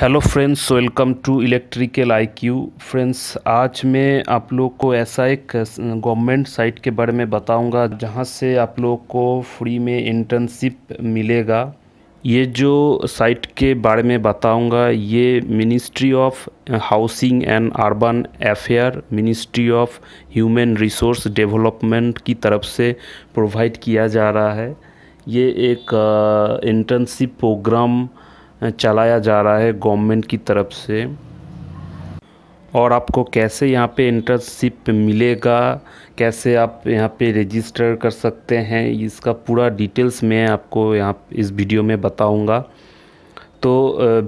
hello friends welcome to electrical IQ friends आज मैं आप लोग को ऐसा एक गवर्नमेंट साइट के बारे में बताऊंगा जहां से आप लोग को फ्री में इंटर्नशिप मिलेगा ये जो साइट के बारे में बताऊंगा ये ministry of housing and urban affair ministry of human resource development की तरफ से प्रोवाइड किया जा रहा है ये एक इंटर्नशिप प्रोग्राम चलाया जा रहा है गवर्नमेंट की तरफ से और आपको कैसे यहाँ पे इंटर्नशिप मिलेगा कैसे आप यहाँ पे रजिस्टर कर सकते हैं इसका पूरा डिटेल्स मैं आपको यहाँ इस वीडियो में बताऊँगा तो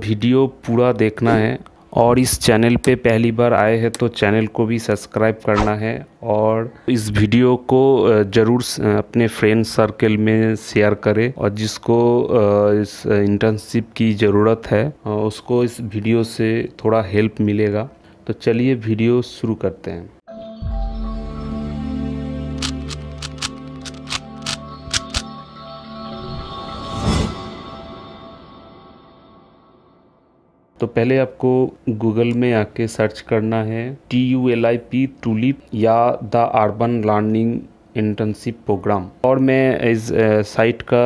वीडियो पूरा देखना है और इस चैनल पे पहली बार आए हैं तो चैनल को भी सब्सक्राइब करना है और इस वीडियो को ज़रूर अपने फ्रेंड सर्कल में शेयर करें और जिसको इस इंटर्नशिप की ज़रूरत है उसको इस वीडियो से थोड़ा हेल्प मिलेगा तो चलिए वीडियो शुरू करते हैं तो पहले आपको गूगल में आके सर्च करना है T U L I P tulip या the urban learning internship program और मैं इस साइट का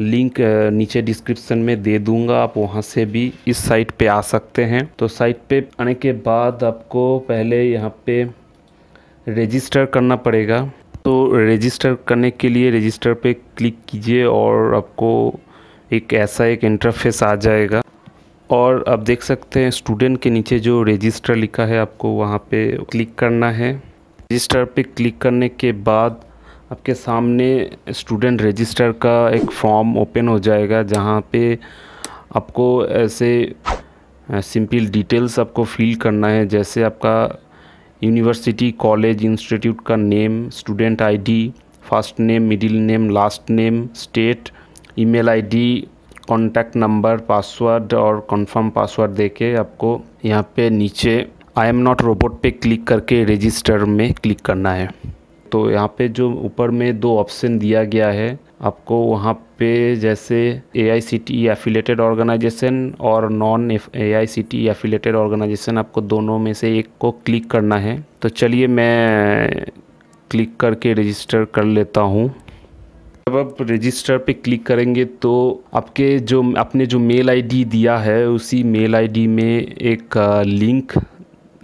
लिंक नीचे डिस्क्रिप्शन में दे दूंगा आप वहां से भी इस साइट पे आ सकते हैं तो साइट पे आने के बाद आपको पहले यहाँ पे रजिस्टर करना पड़ेगा तो रजिस्टर करने के लिए रजिस्टर पे क्लिक कीजिए और आपको एक ऐसा एक इंटरफेस आ जाएगा और आप देख सकते हैं स्टूडेंट के नीचे जो रजिस्टर लिखा है आपको वहाँ पे क्लिक करना है रजिस्टर पे क्लिक करने के बाद आपके सामने स्टूडेंट रजिस्टर का एक फॉर्म ओपन हो जाएगा जहाँ पे आपको ऐसे सिंपल डिटेल्स आपको फिल करना है जैसे आपका यूनिवर्सिटी कॉलेज इंस्टीट्यूट का name student ID first name middle name last name state email ID contact number password और कंफर्म पासवर्ड देके आपको यहाँ पे नीचे आई एम नॉट रोबोट पे क्लिक करके रजिस्टर में क्लिक करना है तो यहाँ पे जो ऊपर में दो ऑप्शन दिया गया है आपको वहाँ पे जैसे A I C T affiliated organization और non A I C T affiliated organization आपको दोनों में से एक को क्लिक करना है तो चलिए मैं क्लिक करके रजिस्टर कर लेता हूँ जब आप रजिस्टर पे क्लिक करेंगे तो आपके जो आपने जो मेल आईडी दिया है उसी मेल आईडी में एक लिंक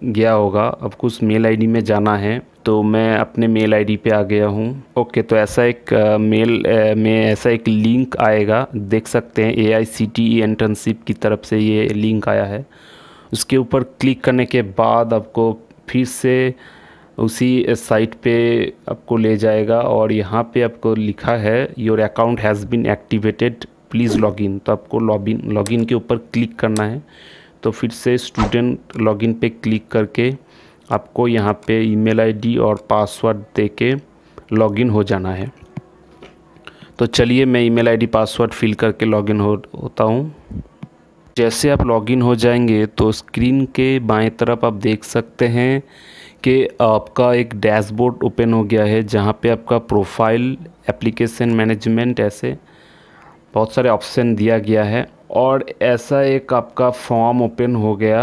गया होगा आपको उस मेल आईडी में जाना है तो मैं अपने मेल आईडी पे आ गया हूँ ओके तो ऐसा एक मेल में ऐसा एक लिंक आएगा देख सकते हैं ए आई सी टी ई की तरफ से ये लिंक आया है उसके ऊपर क्लिक करने के बाद आपको फिर से उसी साइट पे आपको ले जाएगा और यहाँ पे आपको लिखा है your account has been activated please login तो आपको लॉगिन लॉगिन के ऊपर क्लिक करना है तो फिर से स्टूडेंट लॉगिन पे क्लिक करके आपको यहाँ पे ईमेल आईडी और पासवर्ड दे के लॉगिन हो जाना है तो चलिए मैं ईमेल आईडी पासवर्ड फिल करके लॉगिन हो होता हूँ जैसे आप लॉगिन हो जाएंगे तो स्क्रीन के बाएं तरफ आप देख सकते हैं कि आपका एक डैशबोर्ड ओपन हो गया है जहाँ पे आपका प्रोफाइल एप्लीकेशन मैनेजमेंट ऐसे बहुत सारे ऑप्शन दिया गया है और ऐसा एक आपका फॉर्म ओपन हो गया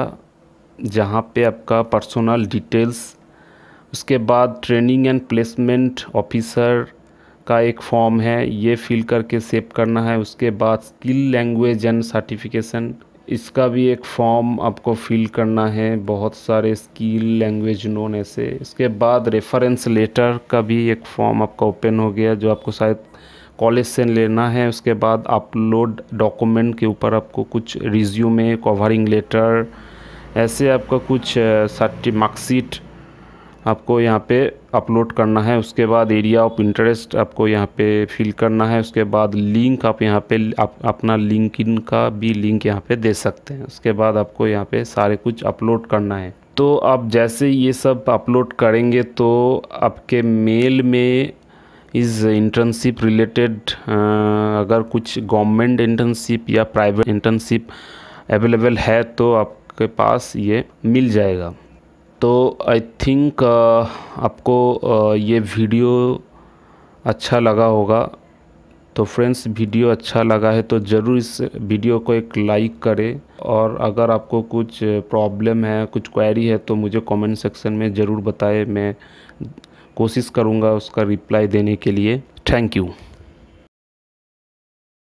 जहाँ पे आपका पर्सनल डिटेल्स उसके बाद ट्रेनिंग एंड प्लेसमेंट ऑफिसर का एक फॉर्म है ये फिल करके सेव करना है उसके बाद स्किल लैंग्वेज एंड सर्टिफिकेशन इसका भी एक फॉर्म आपको फिल करना है बहुत सारे स्किल लैंग्वेज नोन ऐसे इसके बाद रेफरेंस लेटर का भी एक फॉर्म आपका ओपन हो गया जो आपको शायद कॉलेज से लेना है उसके बाद अपलोड डॉक्यूमेंट के ऊपर आपको कुछ रिज्यूमे कवरिंग लेटर ऐसे आपका कुछ सर्टी मार्कशीट आपको यहाँ पे अपलोड करना है उसके बाद एरिया ऑफ इंटरेस्ट आपको यहाँ पे फिल करना है उसके बाद लिंक आप यहाँ पे आप अपना लिंक इन का भी लिंक यहाँ पे दे सकते हैं उसके बाद आपको यहाँ पे सारे कुछ अपलोड करना है तो आप जैसे ये सब अपलोड करेंगे तो आपके मेल में इस इंटर्नशिप रिलेटेड अगर कुछ गवर्नमेंट इंटर्नशिप या प्राइवेट इंटर्नशिप अवेलेबल है तो आपके पास ये मिल जाएगा तो आई थिंक uh, आपको uh, ये वीडियो अच्छा लगा होगा तो फ्रेंड्स वीडियो अच्छा लगा है तो ज़रूर इस वीडियो को एक लाइक करें और अगर आपको कुछ प्रॉब्लम है कुछ क्वेरी है तो मुझे कमेंट सेक्शन में ज़रूर बताएं मैं कोशिश करूँगा उसका रिप्लाई देने के लिए थैंक यू